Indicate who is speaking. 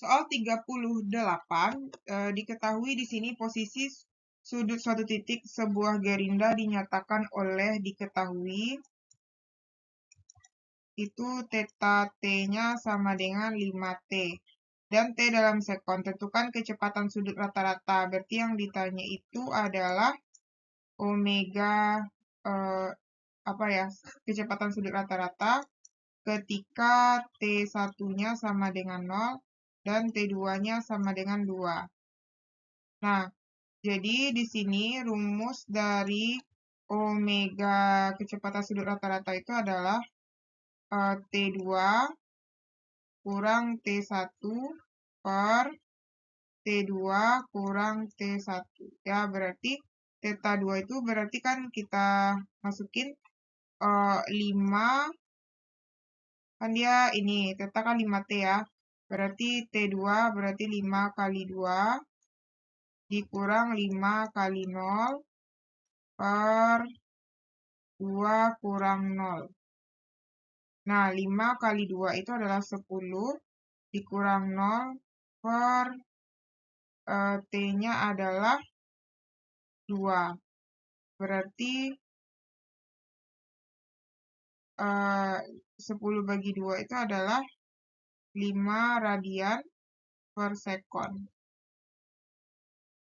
Speaker 1: Soal 38 e, eh, diketahui di sini posisi sudut suatu titik sebuah gerinda dinyatakan oleh diketahui itu teta t-nya sama dengan 5t dan t dalam sekon tentukan kecepatan sudut rata-rata berarti yang ditanya itu adalah omega e, apa ya kecepatan sudut rata-rata ketika t satunya sama dengan 0 dan T2-nya sama dengan 2. Nah, jadi di sini rumus dari omega kecepatan sudut rata-rata itu adalah uh, eh, T2 kurang T1 per T2 kurang T1. Ya, berarti Theta 2 itu berarti kan kita masukin uh, eh, 5 kan dia ini theta kan 5T ya Berarti T2 berarti 5 kali 2 dikurang 5 kali 0 per 2 kurang 0. Nah, 5 kali 2 itu adalah 10
Speaker 2: dikurang 0 per e, T-nya adalah 2. Berarti e, eh, 10 bagi 2 itu adalah 5 radian per second.